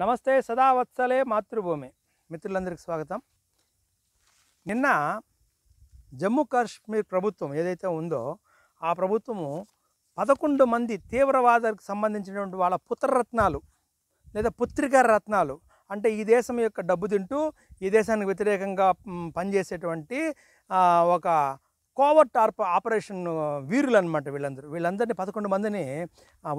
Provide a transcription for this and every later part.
నమస్తే సదావత్సలే మాతృభూమి మిత్రులందరికీ స్వాగతం నిన్న జమ్మూ కాశ్మీర్ ప్రభుత్వం ఏదైతే ఉందో ఆ ప్రభుత్వము పదకొండు మంది తీవ్రవాదాలకు సంబంధించినటువంటి వాళ్ళ పుత్రరత్నాలు లేదా పుత్రికార రత్నాలు అంటే ఈ దేశం యొక్క డబ్బు తింటూ ఈ దేశానికి వ్యతిరేకంగా పనిచేసేటువంటి ఒక కోవర్ట్ ఆర్ప ఆపరేషన్ వీరులు అనమాట వీళ్ళందరూ వీళ్ళందరినీ పదకొండు మందిని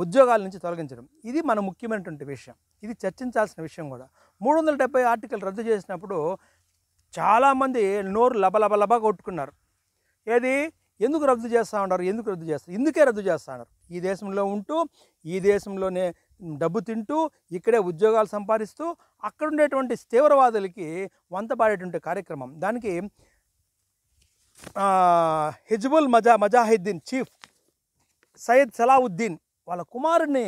ఉద్యోగాల నుంచి తొలగించడం ఇది మన ముఖ్యమైనటువంటి విషయం ఇది చర్చించాల్సిన విషయం కూడా మూడు వందల డెబ్బై ఆర్టికల్ రద్దు చేసినప్పుడు చాలామంది నోరు లబలబలబా కొట్టుకున్నారు ఏది ఎందుకు రద్దు చేస్తూ ఉన్నారు ఎందుకు రద్దు చేస్తారు ఎందుకే రద్దు చేస్తూ ఉన్నారు ఈ దేశంలో ఉంటూ ఈ దేశంలోనే డబ్బు తింటూ ఇక్కడే ఉద్యోగాలు సంపాదిస్తూ అక్కడ ఉండేటువంటి తీవ్రవాదులకి వంతపాడేటువంటి కార్యక్రమం దానికి హిజ్బుల్ మజా మజాహిద్దీన్ చీఫ్ సయ్యద్ సలావుద్దీన్ వాళ్ళ కుమారుని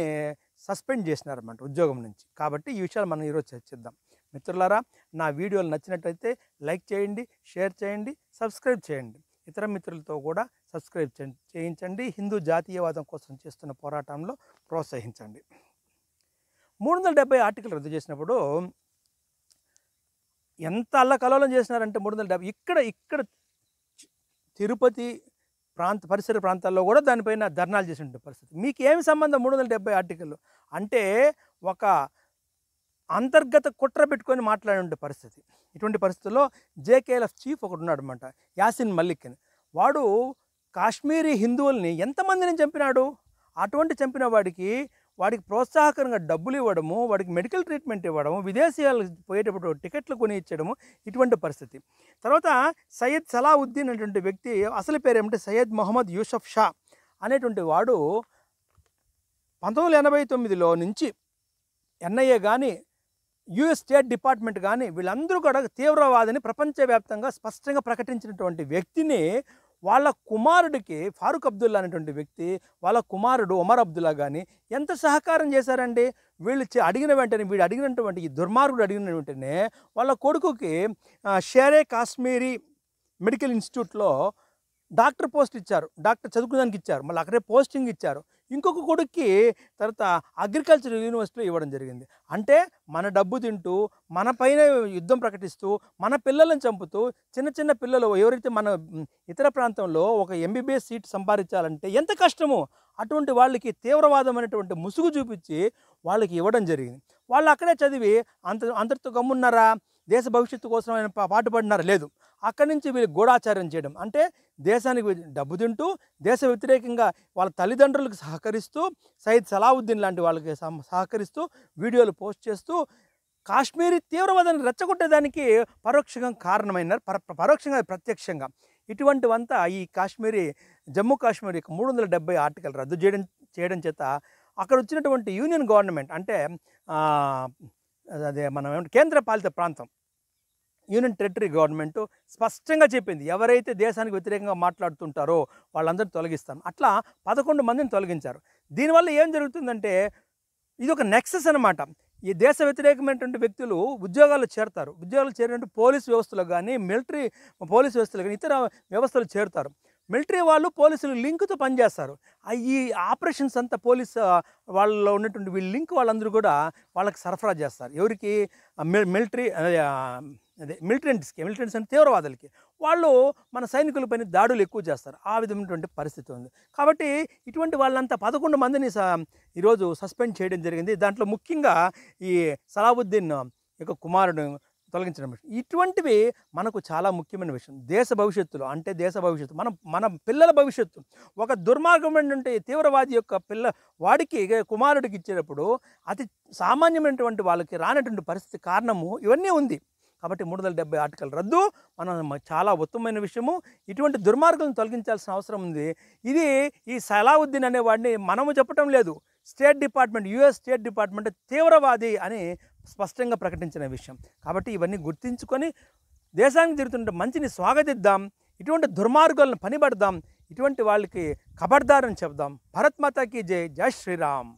సస్పెండ్ చేసినారన్నమాట ఉద్యోగం నుంచి కాబట్టి ఈ విషయాలు మనం ఈరోజు చర్చిద్దాం మిత్రులారా నా వీడియోలు నచ్చినట్టయితే లైక్ చేయండి షేర్ చేయండి సబ్స్క్రైబ్ చేయండి ఇతర మిత్రులతో కూడా సబ్స్క్రైబ్ చేయించండి హిందూ జాతీయవాదం కోసం చేస్తున్న పోరాటంలో ప్రోత్సహించండి మూడు వందల డెబ్బై ఆర్టికల్ రద్దు చేసినప్పుడు ఎంత అల్లకలోలం చేసినారంటే మూడు వందల డెబ్బై ఇక్కడ ఇక్కడ తిరుపతి ప్రాంత పరిసర ప్రాంతాల్లో కూడా దానిపైన ధర్నాలు చేసి ఉండే పరిస్థితి మీకు ఏమి సంబంధం మూడు వందల డెబ్బై ఆర్టికల్ అంటే ఒక అంతర్గత కుట్ర పెట్టుకొని మాట్లాడి ఉండే పరిస్థితి ఇటువంటి పరిస్థితుల్లో జేకేఎల్ఎఫ్ చీఫ్ ఒకడు ఉన్నాడు అనమాట యాసిన్ మల్లిక్ అని వాడు కాశ్మీరీ హిందువుల్ని ఎంతమందిని చంపినాడు అటువంటి చంపిన వాడికి వాడికి ప్రోత్సాహకరంగా డబ్బులు ఇవ్వడము వాడికి మెడికల్ ట్రీట్మెంట్ ఇవ్వడము విదేశీయాలకు పోయేటప్పుడు టికెట్లు కొని ఇచ్చడము ఇటువంటి పరిస్థితి తర్వాత సయ్యద్ సలావుద్దీన్ అనేటువంటి వ్యక్తి అసలు పేరు ఏమంటే సయ్యద్ మొహమ్మద్ యూసఫ్ షా అనేటువంటి వాడు పంతొమ్మిది ఎనభై తొమ్మిదిలో నుంచి ఎన్ఐఏ కానీ యుఎస్ స్టేట్ డిపార్ట్మెంట్ కానీ వీళ్ళందరూ కూడా తీవ్రవాదిని ప్రపంచవ్యాప్తంగా స్పష్టంగా ప్రకటించినటువంటి వ్యక్తిని వాళ్ళ కుమారుడికి ఫారూక్ అబ్దుల్లా అనేటువంటి వ్యక్తి వాళ్ళ కుమారుడు ఉమర్ అబ్దుల్లా కానీ ఎంత సహకారం చేశారండి వీళ్ళు అడిగిన వెంటనే వీడు అడిగినటువంటి ఈ దుర్మార్గుడు అడిగిన వెంటనే వాళ్ళ కొడుకుకి షేరే కాశ్మీరీ మెడికల్ ఇన్స్టిట్యూట్లో డాక్టర్ పోస్ట్ ఇచ్చారు డాక్టర్ చదువుకోవడానికి ఇచ్చారు మళ్ళీ అక్కడే పోస్టింగ్ ఇచ్చారు ఇంకొక కొడుక్కి తర్వాత అగ్రికల్చర్ యూనివర్సిటీలో ఇవ్వడం జరిగింది అంటే మన డబ్బు తింటూ మన పైన యుద్ధం ప్రకటిస్తూ మన పిల్లలను చంపుతూ చిన్న చిన్న పిల్లలు ఎవరైతే మన ఇతర ప్రాంతంలో ఒక ఎంబీబీఎస్ సీట్ సంపాదించాలంటే ఎంత కష్టము అటువంటి వాళ్ళకి తీవ్రవాదం అనేటువంటి ముసుగు చూపించి వాళ్ళకి ఇవ్వడం జరిగింది వాళ్ళు అక్కడే చదివి అంత అంతటితో గమ్మున్నారా దేశ భవిష్యత్తు కోసం ఆయన పాటుపడినారా లేదు అక్కడి నుంచి వీళ్ళు గూఢాచారం చేయడం అంటే దేశానికి డబ్బు తింటూ దేశ వ్యతిరేకంగా వాళ్ళ తల్లిదండ్రులకు సహకరిస్తూ సయ్యద్ సలావుద్దీన్ లాంటి వాళ్ళకి సహకరిస్తూ వీడియోలు పోస్ట్ చేస్తూ కాశ్మీరీ తీవ్రవాదాన్ని రెచ్చగొట్టేదానికి పరోక్షంగా కారణమైనారు పర పరోక్షంగా ప్రత్యక్షంగా ఇటువంటివంతా ఈ కాశ్మీరీ జమ్మూ కాశ్మీర్ యొక్క మూడు వందల డెబ్బై ఆర్టికల్ రద్దు చేయడం చేయడం చేత అక్కడ వచ్చినటువంటి యూనియన్ గవర్నమెంట్ అంటే అదే మనం కేంద్ర పాలిత ప్రాంతం యూనియన్ టెరిటరీ గవర్నమెంట్ స్పష్టంగా చెప్పింది ఎవరైతే దేశానికి వ్యతిరేకంగా మాట్లాడుతుంటారో వాళ్ళందరూ తొలగిస్తాం అట్లా పదకొండు మందిని తొలగించారు దీనివల్ల ఏం జరుగుతుందంటే ఇది ఒక నెక్సెస్ అనమాట ఈ దేశ వ్యతిరేకమైనటువంటి వ్యక్తులు ఉద్యోగాలు చేరతారు ఉద్యోగాలు చేరినట్టు పోలీస్ వ్యవస్థలో కానీ మిలిటరీ పోలీస్ వ్యవస్థలో కానీ ఇతర వ్యవస్థలు చేరుతారు మిలిటరీ వాళ్ళు పోలీసులు లింక్తో పనిచేస్తారు ఈ ఆపరేషన్స్ అంతా పోలీస్ వాళ్ళలో ఉన్నటువంటి వీళ్ళ లింక్ వాళ్ళందరూ కూడా వాళ్ళకి సరఫరా చేస్తారు ఎవరికి మిలిటరీ అదే మిలిటెంట్స్కి మిలిటెంట్స్ అంటే తీవ్రవాదులకి వాళ్ళు మన సైనికుల పైన దాడులు ఎక్కువ చేస్తారు ఆ విధమైనటువంటి పరిస్థితి ఉంది కాబట్టి ఇటువంటి వాళ్ళంతా పదకొండు మందిని ఈరోజు సస్పెండ్ చేయడం జరిగింది దాంట్లో ముఖ్యంగా ఈ సలావుద్దీన్ యొక్క కుమారుడు తొలగించడం విషయం ఇటువంటివి మనకు చాలా ముఖ్యమైన విషయం దేశ భవిష్యత్తులో అంటే దేశ భవిష్యత్తు మన మన పిల్లల భవిష్యత్తు ఒక దుర్మార్గం ఏంటంటే తీవ్రవాది యొక్క పిల్ల వాడికి కుమారుడికి ఇచ్చేటప్పుడు అతి సామాన్యమైనటువంటి వాళ్ళకి రానటువంటి పరిస్థితి కారణము ఇవన్నీ ఉంది కాబట్టి మూడు వందల డెబ్బై ఆర్టికల్ రద్దు మనం చాలా ఉత్తమమైన విషయము ఇటువంటి దుర్మార్గులను తొలగించాల్సిన అవసరం ఉంది ఇది ఈ సలావుద్దీన్ అనేవాడిని మనము చెప్పటం లేదు state department US state department తీవ్రవాది అని స్పష్టంగా ప్రకటించిన విషయం కాబట్టి ఇవన్నీ గుర్తించుకొని దేశానికి జరుగుతున్న మంచిని స్వాగతిద్దాం ఇటువంటి దుర్మార్గులను పనిపడదాం ఇటువంటి వాళ్ళకి కబర్దారని చెబుదాం భరత్మాతాకి జై జై శ్రీరామ్